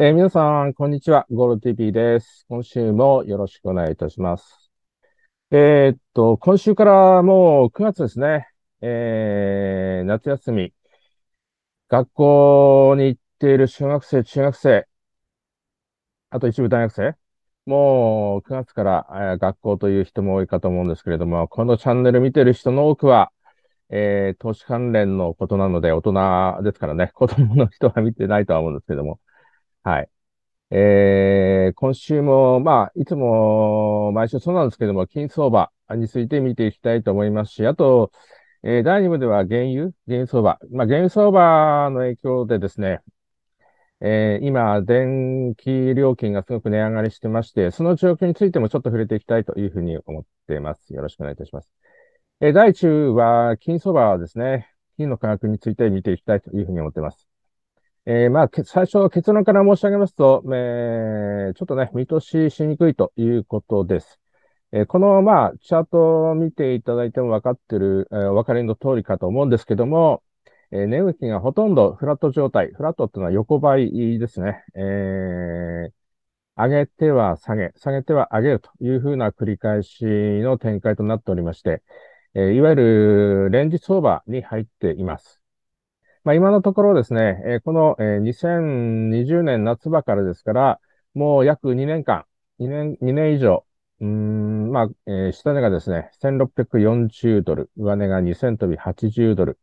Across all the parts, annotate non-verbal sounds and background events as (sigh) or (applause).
えー、皆さん、こんにちは。ゴール TV です。今週もよろしくお願いいたします。えー、っと、今週からもう9月ですね。えー、夏休み。学校に行っている小学生、中学生、あと一部大学生。もう9月から、えー、学校という人も多いかと思うんですけれども、このチャンネル見てる人の多くは、えー、投資関連のことなので、大人ですからね、子供の人は見てないとは思うんですけども、はい。えー、今週も、まあ、いつも毎週そうなんですけども、金相場について見ていきたいと思いますし、あと、えー、第2部では原油、原油相場。まあ、原油相場の影響でですね、えー、今、電気料金がすごく値上がりしてまして、その状況についてもちょっと触れていきたいというふうに思っています。よろしくお願いいたします。えー、第1は、金相場ですね、金の価格について見ていきたいというふうに思っています。えー、まあ、最初の結論から申し上げますと、えー、ちょっとね、見通ししにくいということです。えー、この、まあ、チャートを見ていただいても分かってる、えー、お分かりの通りかと思うんですけども、えー、値動きがほとんどフラット状態。フラットっていうのは横ばいですね。えー、上げては下げ、下げては上げるというふうな繰り返しの展開となっておりまして、えー、いわゆるレンジ相場に入っています。まあ、今のところですね、えこの、え2020年夏場からですから、もう約2年間、2年、2年以上、うん、まあ、えー、下値がですね、1640ドル、上値が2000飛び80ドル。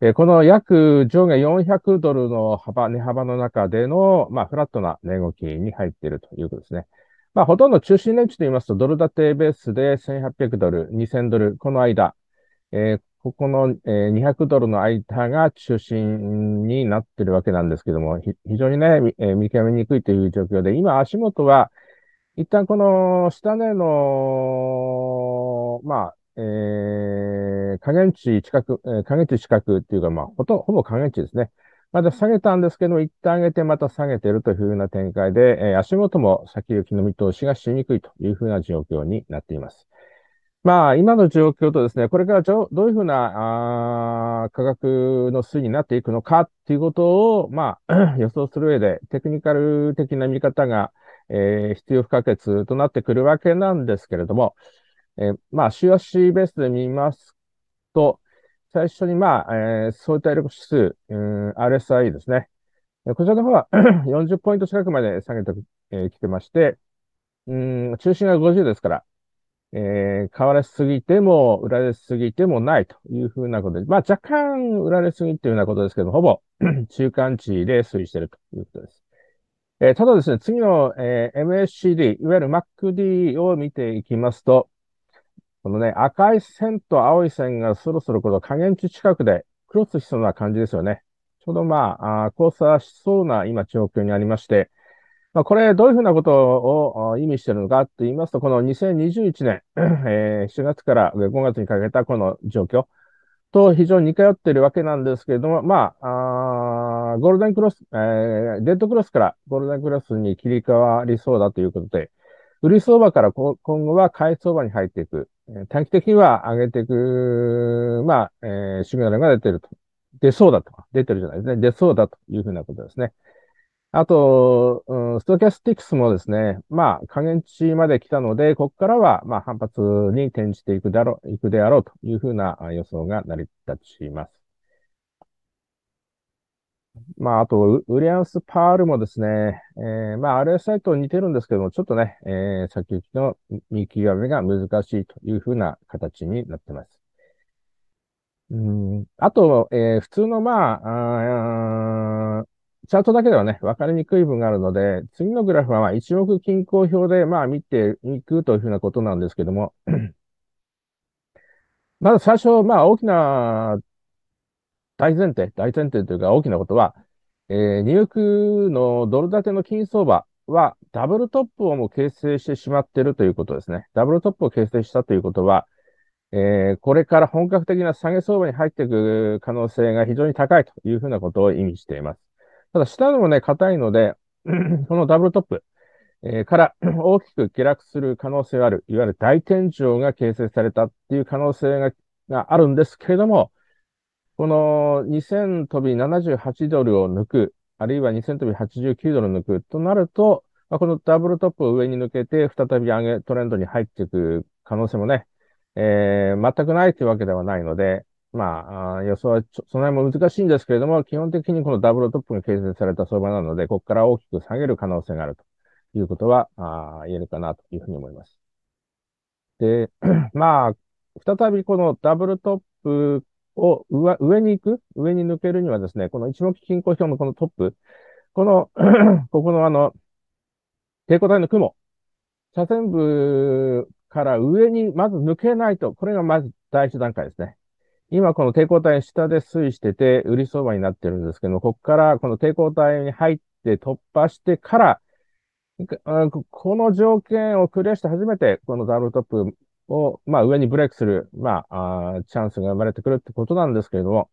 えー、この約上下400ドルの幅、値幅の中での、まあ、フラットな値動きに入っているということですね。まあ、ほとんど中心年値と言いますと、ドル建てベースで1800ドル、2000ドル、この間、えー、ここの、えー、200ドルの間が中心になってるわけなんですけども、非常にね、えー、見極めにくいという状況で、今足元は、一旦この下値の、まあ、えー、下限値近く、えー、下限値近くっていうか、まあ、ほとんど、ほぼ下限値ですね。まだ下げたんですけども、一旦上げてまた下げてるというふうな展開で、えー、足元も先行きの見通しがしにくいというふうな状況になっています。まあ、今の状況とですね、これからどういうふうなあ価格の推移になっていくのかっていうことを、まあ、(clears throat) 予想する上で、テクニカル的な見方が、えー、必要不可欠となってくるわけなんですけれども、えー、まあ、週足ベースで見ますと、最初に、まあ、えー、相対力指数、うん、RSI ですね。こちらの方は40 (clears throat) ポイント近くまで下げてき、えー、てまして、うん、中心が50ですから、えー、買われすぎても、売られすぎてもないというふうなことで、まあ若干売られすぎっていうようなことですけども、ほぼ (clears throat) 中間値で推移しているということです。えー、ただですね、次の、えー、m s c d いわゆる MACD を見ていきますと、このね、赤い線と青い線がそろそろこの下限値近くでクロスしそうな感じですよね。ちょうどまあ、あ交差しそうな今状況にありまして、まあ、これ、どういうふうなことを意味しているのかと言いますと、この2021年、(clears throat) えー、7月から5月にかけたこの状況と非常に似通っているわけなんですけれども、まあ、あゴールデンクロス、えー、デッドクロスからゴールデンクロスに切り替わりそうだということで、売り相場から今後は買い相場に入っていく。短期的には上げていく、まあ、えー、シグナルが出てると。出そうだと出てるじゃないですね。出そうだというふうなことですね。あと、うん、ストキャスティクスもですね、まあ、下限値まで来たので、ここからは、まあ、反発に転じていくだろう、いくであろうというふうな予想が成り立ちます。まあ、あと、ウリアンス・パールもですね、えー、まあ、RSI と似てるんですけども、ちょっとね、えー、先行きの見極めが難しいというふうな形になってます。うん、あと、えー、普通の、まあ、あチャートだけではね、分かりにくい分があるので、次のグラフはまあ1均衡表でまあ見ていくというふうなことなんですけども、(clears throat) まず最初、まあ大きな大前提、大前提というか大きなことは、えー、ニューヨークのドル建ての金相場はダブルトップをもう形成してしまっているということですね。ダブルトップを形成したということは、えー、これから本格的な下げ相場に入っていく可能性が非常に高いというふうなことを意味しています。ただ下でもね、硬いので、(clears throat) このダブルトップ、えー、から (clears throat) 大きく下落する可能性がある、いわゆる大天井が形成されたっていう可能性ががあるんですけれども、この2000飛び78ドルを抜く、あるいは2000飛び89ドル抜くとなると、まあ、このダブルトップを上に抜けて、再び上げトレンドに入っていく可能性もね、えー、全くないというわけではないので、まあ、予想はその辺も難しいんですけれども、基本的にこのダブルトップが形成された相場なので、ここから大きく下げる可能性があるということはあ言えるかなというふうに思います。で、(clears throat) まあ、再びこのダブルトップを上上に行く、上に抜けるにはですね、この一目均衡表のこのトップ、この (clears throat) ここのあの、抵抗体の雲、斜線部から上にまず抜けないと、これがまず第一段階ですね。今この抵抗体下で推移してて、売り相場になってるんですけど、ここからこの抵抗体に入って突破してから、この条件をクリアして初めて、このダブルトップを、まあ、上にブレイクする、まあ、あチャンスが生まれてくるってことなんですけれども、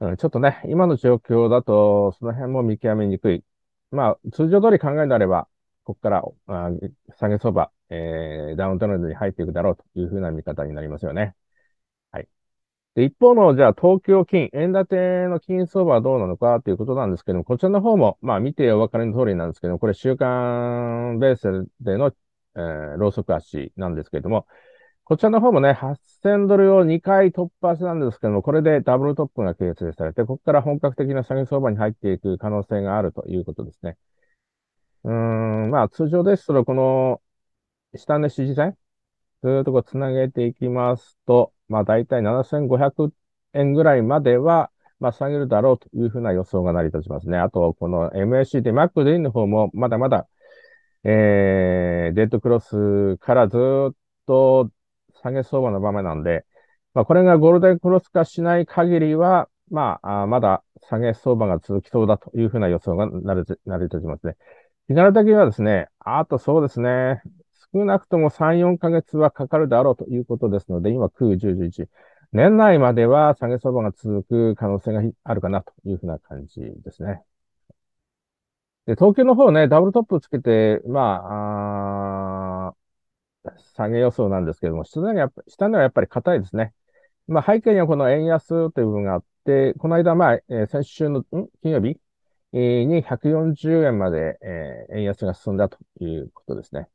ちょっとね、今の状況だと、その辺も見極めにくい。まあ、通常通り考えるなれば、ここからあ下げ相場、えー、ダウントレンドに入っていくだろうというふうな見方になりますよね。で、一方の、じゃあ、東京金、円建ての金相場はどうなのかということなんですけども、こちらの方も、まあ、見てお分かりの通りなんですけども、これ、週間ベースでの、えー、ローソク足なんですけども、こちらの方もね、8000ドルを2回突破したんですけども、これでダブルトップが形成されて、ここから本格的な下げ相場に入っていく可能性があるということですね。うーん、まあ通常ですと、この下値支持線、そういうとこつなげていきますと、まあ大体7500円ぐらいまでは、まあ下げるだろうというふうな予想が成り立ちますね。あと、この MAC で MacD の方もまだまだ、えー、デッドクロスからずっと下げ相場の場面なんで、まあこれがゴールデンクロス化しない限りは、まあ、あまだ下げ相場が続きそうだというふうな予想が成り立ちますね。日柄的にはですね、あとそうですね、少なくとも3、4ヶ月はかかるだろうということですので、今9、10、11。年内までは下げ相場が続く可能性があるかなというふうな感じですね。で、東京の方ね、ダブルトップつけて、まあ、あ下げ予想なんですけども、下値はやっぱり硬いですね。まあ、背景にはこの円安という部分があって、この間、まあ、えー、先週の、ん金曜日に140円まで、えー、円安が進んだということですね。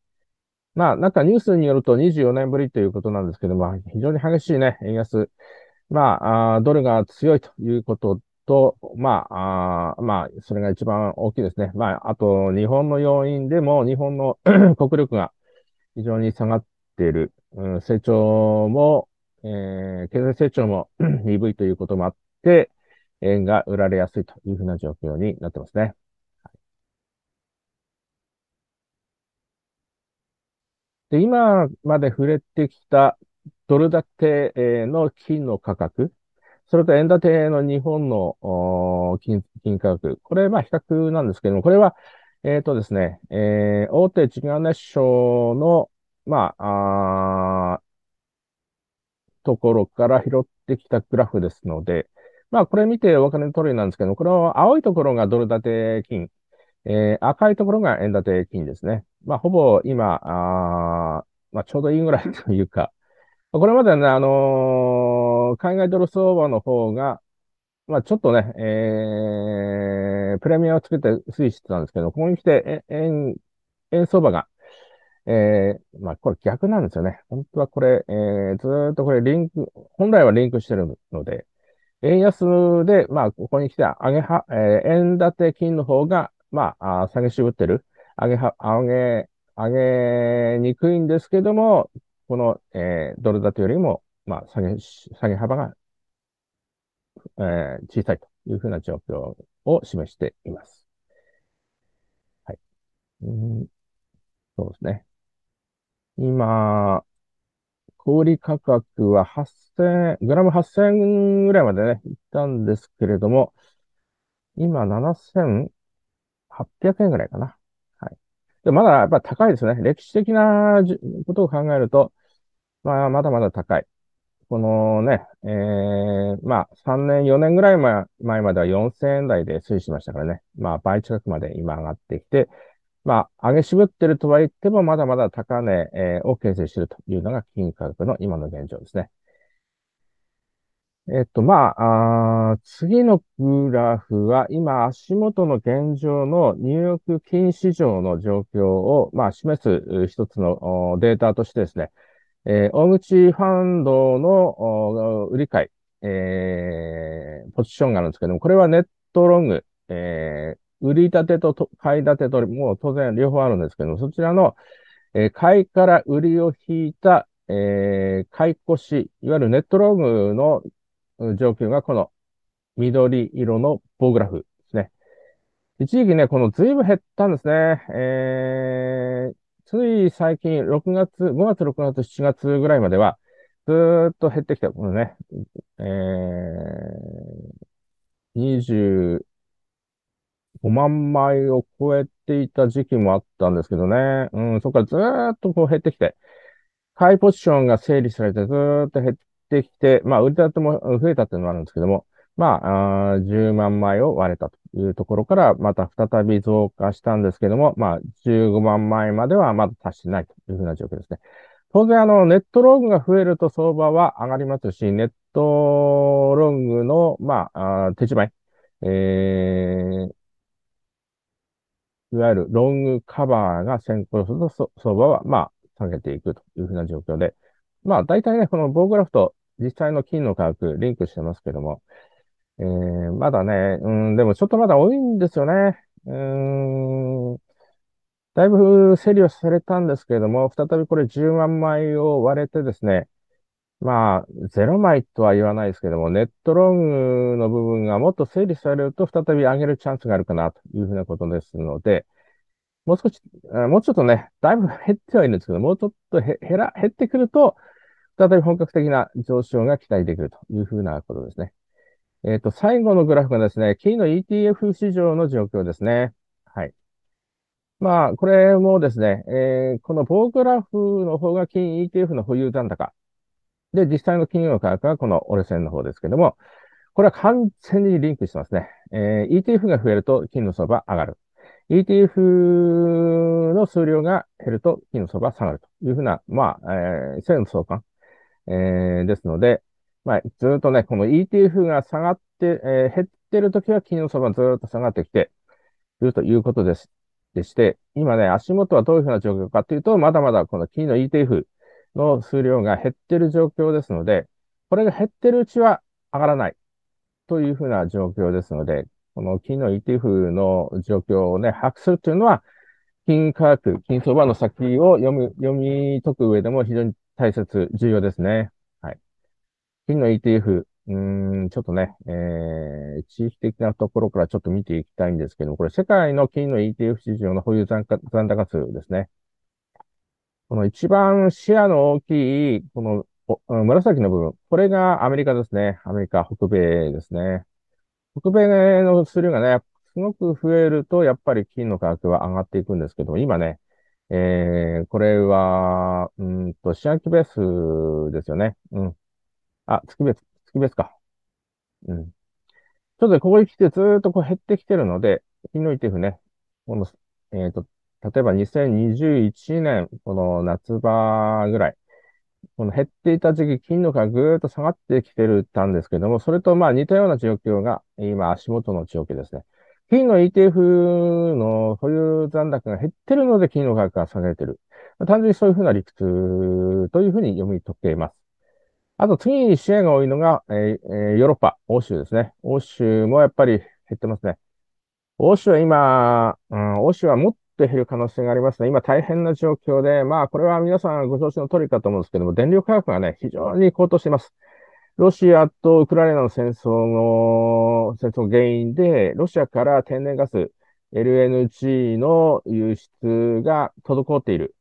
まあ、なんかニュースによると24年ぶりということなんですけども、非常に激しいね、円安。まあ、あドルが強いということと、まあ、あまあ、それが一番大きいですね。まあ、あと、日本の要因でも、日本の (coughs) 国力が非常に下がっている。うん、成長も、えー、経済成長も (coughs) 鈍いということもあって、円が売られやすいというふうな状況になってますね。で、今まで触れてきたドル建ての金の価格、それと円建ての日本の金金価格、これ、まあ、比較なんですけども、これは、えっ、ー、とですね、えー、大手事業熱商の、まあ、あところから拾ってきたグラフですので、まあ、これ見てお分かりの通りなんですけど、この青いところがドル建て金、えー、赤いところが円建て金ですね。まあ、ほぼ今、あまあ、ちょうどいいぐらいというか、これまではね、あのー、海外ドル相場の方が、まあ、ちょっとね、えー、プレミアをつけて推移してたんですけど、ここに来て円、円相場が、えー、まあ、これ逆なんですよね。本当はこれ、えー、ずっとこれリンク、本来はリンクしてるので、円安で、まあ、ここに来て、上げは、えー、円建て金の方が、まあ、下げぶってる、上げは、上げ、上げにくいんですけども、この、えー、ドル建てよりも、まあ、下げ、下げ幅が、えー、小さいというふうな状況を示しています。はい。うん、そうですね。今、小売価格は8000、グラム8000ぐらいまでね、いったんですけれども、今7000、800円ぐらいかな。はい。でまだやっぱ高いですね。歴史的なことを考えると、まあ、まだまだ高い。このね、えー、まあ、3年、4年ぐらい前までは4000円台で推移しましたからね。まあ、倍近くまで今上がってきて、まあ、上げ渋ってるとは言っても、まだまだ高値、えー、を形成しているというのが金価格の今の現状ですね。えっと、まあ、あ次のグラフは、今、足元の現状のニューヨーク金市場の状況を、まあ、示す一つのデータとしてですね、えー、大口ファンドの売り買い、えー、ポジションがあるんですけども、これはネットロング、えー、売り立てと買い立てと、もう当然両方あるんですけども、そちらの、えー、買いから売りを引いた、えー、買い越し、いわゆるネットロングの条件がこの緑色の棒グラフですね。一時期ね、この随分減ったんですね。えー、つい最近、6月、5月、6月、7月ぐらいまでは、ずっと減ってきたこのね、えー、25万枚を超えていた時期もあったんですけどね。うん、そこからずっとこう減ってきて、買いポジションが整理されてずっと減って、してきて、まあ、売り立ても増えたっていうのもあるんですけども、まあ、あ10万枚を割れたというところから、また再び増加したんですけども、まあ、15万枚まではまだ達してないというふうな状況ですね。当然、あの、ネットロングが増えると相場は上がりますし、ネットロングの、まあ、あ手仕舞い、えー、いわゆるロングカバーが先行すると相場は、まあ、下げていくというふうな状況で、まあ、大体ね、この棒グラフと実際の金の価格、リンクしてますけども、えー、まだね、うん、でもちょっとまだ多いんですよね。うん、だいぶ整理をされたんですけれども、再びこれ10万枚を割れてですね、まあ、0枚とは言わないですけども、ネットロングの部分がもっと整理されると、再び上げるチャンスがあるかなというふうなことですので、もう少し、もうちょっとね、だいぶ減ってはいるんですけど、もうちょっと減ら、減ってくると、再び本格的な上昇が期待できるというふうなことですね。えっ、ー、と、最後のグラフがですね、金の ETF 市場の状況ですね。はい。まあ、これもですね、えー、この棒グラフの方が金 ETF の保有残高。で、実際の金融価格はこの折れ線の方ですけども、これは完全にリンクしてますね。えー、ETF が増えると金の相場上がる。ETF の数量が減ると金の相場下がるというふうな、まあ、えー、線の相関えー、ですので、まあ、ずっとね、この ETF が下がって、えー、減ってるときは金の相場ずっと下がってきているということです。でして、今ね、足元はどういうふうな状況かというと、まだまだこの金の ETF の数量が減ってる状況ですので、これが減ってるうちは上がらないというふうな状況ですので、この金の ETF の状況をね、把握するというのは、金価格、金相場の先を読む、読み解く上でも非常に大切、重要ですね。はい。金の ETF、うん、ちょっとね、えー、地域的なところからちょっと見ていきたいんですけども、これ世界の金の ETF 市場の保有残残高数ですね。この一番シェアの大きい、この紫の部分、これがアメリカですね。アメリカ、北米ですね。北米の数量がね、すごく増えると、やっぱり金の価格は上がっていくんですけども、今ね、えー、これは、うんと、四半期ベースですよね。うん。あ、月別、月別か。うん。ちょっとここに来てずっとこう減ってきてるので、日のイティフね、この、えっ、ー、と、例えば2021年、この夏場ぐらい、この減っていた時期、金の価がぐーっと下がってきてるたんですけども、それとまあ似たような状況が、今足元の状況ですね。金の ETF の保有残高が減ってるので金の価格が下げてる。単純にそういうふうな理屈というふうに読み解けます。あと次に支援が多いのが、えー、ヨーロッパ、欧州ですね。欧州もやっぱり減ってますね。欧州は今、うん、欧州はもっと減る可能性がありますね。今大変な状況で、まあこれは皆さんご承知の通りかと思うんですけども、電力価格がね、非常に高騰しています。ロシアとウクライナの戦争の、戦争原因で、ロシアから天然ガス、LNG の輸出が滞っている。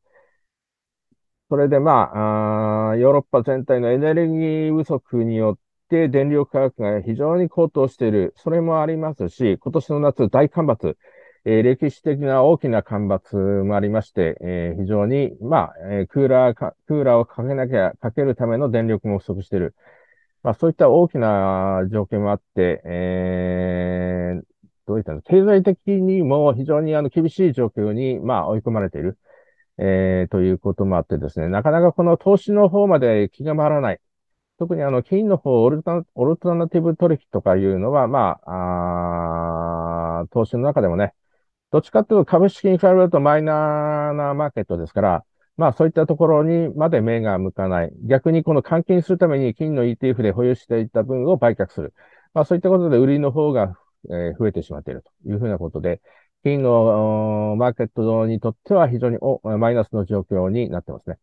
それでまあ、ヨーロッパ全体のエネルギー不足によって電力価格が非常に高騰している。それもありますし、今年の夏大干ばつ、えー、歴史的な大きな干ばつもありまして、えー、非常に、まあ、えー、クーラークーラーをかけなきゃ、かけるための電力も不足している。まあそういった大きな条件もあって、えー、どういったの経済的にも非常にあの厳しい状況に、まあ、追い込まれている、えー、ということもあってですね、なかなかこの投資の方まで気が回らない。特にあの、金の方、オルタオルタナティブ取引とかいうのは、まあ、あ投資の中でもね、どっちかっていうと株式に比べるとマイナーなマーケットですから、まあそういったところにまで目が向かない。逆にこの換金するために金の ETF で保有していた分を売却する。まあそういったことで売りの方が、え増えてしまっているというふうなことで、金のマーケットにとっては非常にマイナスの状況になってますね。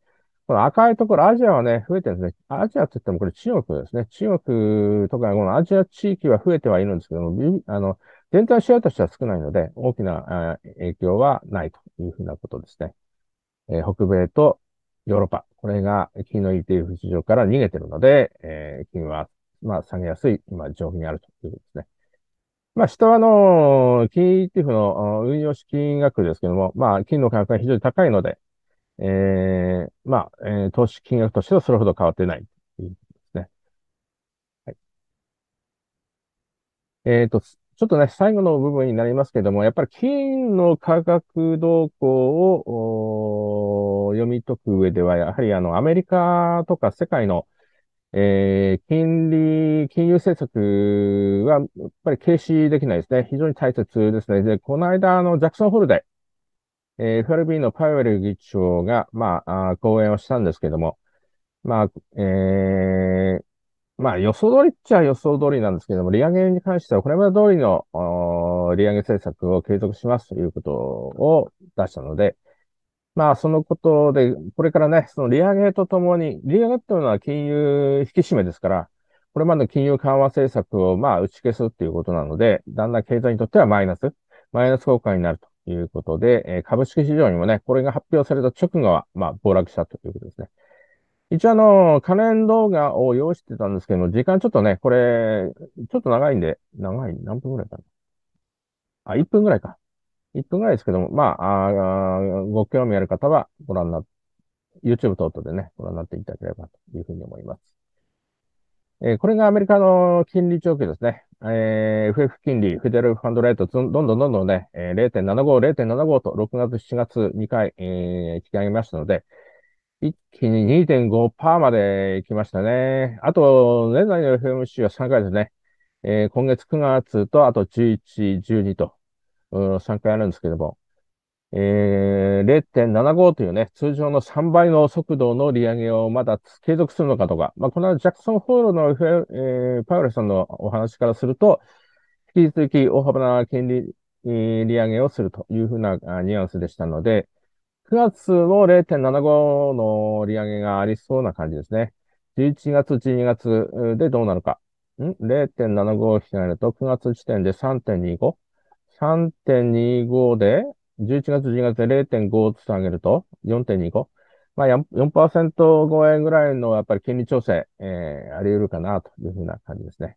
この赤いところ、アジアはね、増えてるんですね。アジアって言ってもこれ中国ですね。中国とかこのアジア地域は増えてはいるんですけども、あの、全体シェアとしては少ないので、大きな影響はないというふうなことですね。えー、北米とヨーロッパ、これが金の ETF 市場から逃げてるので、えー、金は、まあ、下げやすい、今、状況にあるということですね。まあ、下は、あの、金 ETF の運用資金額ですけども、まあ、金の価格が非常に高いので、えー、まあ、えー、投資金額としてはそれほど変わってないということですね。はい。えっ、ー、と、ちょっとね、最後の部分になりますけども、やっぱり金の価格動向を読み解く上では、やはりあの、アメリカとか世界の、えー、金利、金融政策は、やっぱり軽視できないですね。非常に大切ですね。で、この間、あの、ジャクソンホルルー、えー、FRB のパウエル議長が、まあ、あ講演をしたんですけども、まあ、えー、まあ予想通りっちゃ予想通りなんですけども、利上げに関してはこれまで通りの利上げ政策を継続しますということを出したので、まあそのことで、これからね、その利上げとともに、利上げというのは金融引き締めですから、これまでの金融緩和政策をまあ打ち消すっていうことなので、だんだん経済にとってはマイナス、マイナス効果になるということで、え株式市場にもね、これが発表された直後は、まあ暴落したということですね。一応あの、関連動画を用意してたんですけど、時間ちょっとね、これ、ちょっと長いんで、長い、何分ぐらいかな。あ、1分ぐらいか。1分ぐらいですけども、まあ、あご興味ある方はご覧な、YouTube 等々でね、ご覧になっていただければというふうに思います。えー、これがアメリカの金利長期ですね。えー、FF 金利、フェデルファンドレート、どんどんどんどんね、えー、0.75、0.75と6月、7月2回、えー、引き上げましたので、一気に2.5%まで来ましたね。あと、年内の FMC は3回ですね。えー、今月9月と、あと11、12と、うん、3回あるんですけども、えー、0.75というね、通常の3倍の速度の利上げをまだ継続するのかとか、まあ、このジャクソン・ホールの、えー、パウエルさんのお話からすると、引き続き大幅な金利、利上げをするというふうなニュアンスでしたので、9月も0.75の利上げがありそうな感じですね。11月、12月でどうなるか。ん ?0.75 を引き上げると9月時点で 3.25?3.25 で、11月、12月で0.5をつ上げると4.25。まあ4、4%超えぐらいのやっぱり金利調整、えー、あり得るかなというふうな感じですね。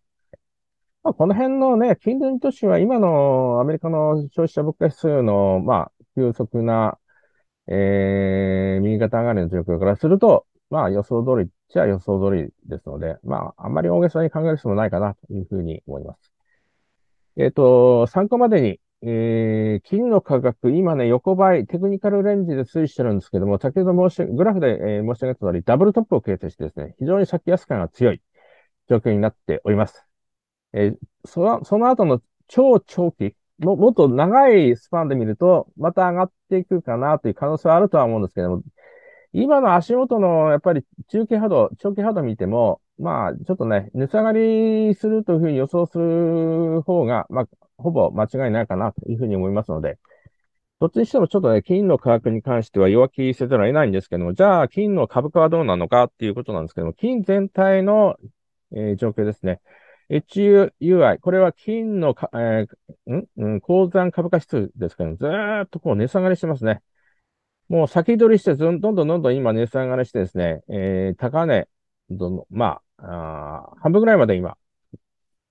まあ、この辺のね、金利都市は今のアメリカの消費者物価指数の、まあ、急速なえー、右肩上がりの状況からすると、まあ予想通りじゃ予想通りですので、まああんまり大げさに考える必要もないかなというふうに思います。えっ、ー、と、参考までに、えー、金の価格、今ね、横ばい、テクニカルレンジで推移してるんですけども、先ほど申し、グラフで、えー、申し上げた通り、ダブルトップを形成してですね、非常に先安感が強い状況になっております。えー、その、その後の超長期、も、もっと長いスパンで見ると、また上がっていくかなという可能性はあるとは思うんですけども、今の足元のやっぱり中継波動、長期波動見ても、まあ、ちょっとね、値下がりするというふうに予想する方が、まあ、ほぼ間違いないかなというふうに思いますので、どっちにしてもちょっとね、金の価格に関しては弱気せざるを得ないんですけども、じゃあ金の株価はどうなのかっていうことなんですけども、金全体の、えー、状況ですね。HUI、これは金のか、えー、ん、うん、鉱山株価指数ですけど、ずっとこう値下がりしてますね。もう先取りしてどんどんどんどん今値下がりしてですね、えー、高値、どの、まあ、あ半分ぐらいまで今、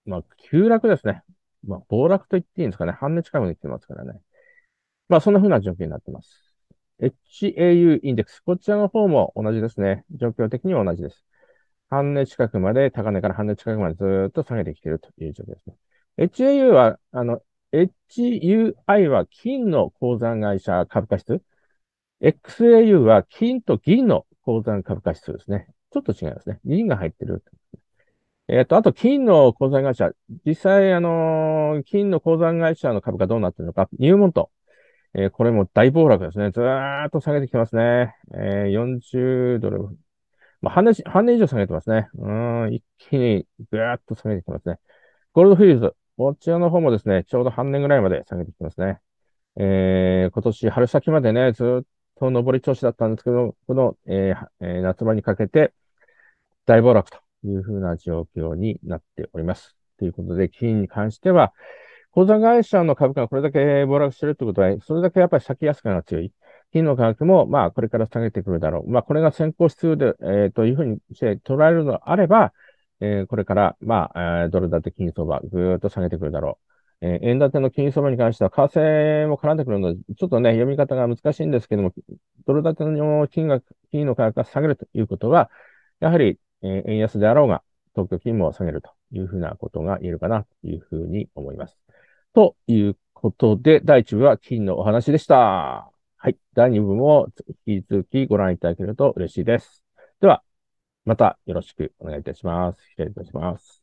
まあ、急落ですね。まあ、暴落と言っていいんですかね。半値近くに来てますからね。まあ、そんな風な状況になってます。HAU インデックス。こちらの方も同じですね。状況的には同じです。半値近くまで、高値から半値近くまでずっと下げてきているという状況ですね。HAU は、あの、HUI は金の鉱山会社株価指数。XAU は金と銀の鉱山株価指数ですね。ちょっと違いますね。銀が入ってる。えっ、ー、と、あと、金の鉱山会社。実際、あのー、金の鉱山会社の株価どうなってるのか。入門と。えー、これも大暴落ですね。ずーっと下げてきてますね。えー、40ドルまあ、半年、半年以上下げてますね。うん、一気にぐーっと下げてきますね。ゴールドフィールズ、こちらの方もですね、ちょうど半年ぐらいまで下げてきますね。えー、今年春先までね、ずっと上り調子だったんですけど、この、えーえー、夏場にかけて大暴落というふうな状況になっております。ということで、金に関しては、口座会社の株価がこれだけ暴落してるってことは、それだけやっぱり先安価が強い。金の価格も、まあ、これから下げてくるだろう。まあ、これが先行指数で、えー、というふうにして捉えるのであれば、えー、これから、まあ、えー、ドル建て金相場、ぐーっと下げてくるだろう。えー、円建ての金相場に関しては、為替も絡んでくるので、ちょっとね、読み方が難しいんですけども、ドル建ての金額、金の価格が下げるということは、やはり、えー、円安であろうが、東京金も下げるというふうなことが言えるかなというふうに思います。ということで、第1部は金のお話でした。はい。第2部も引き続きご覧いただけると嬉しいです。では、またよろしくお願いいたします。失礼いたします。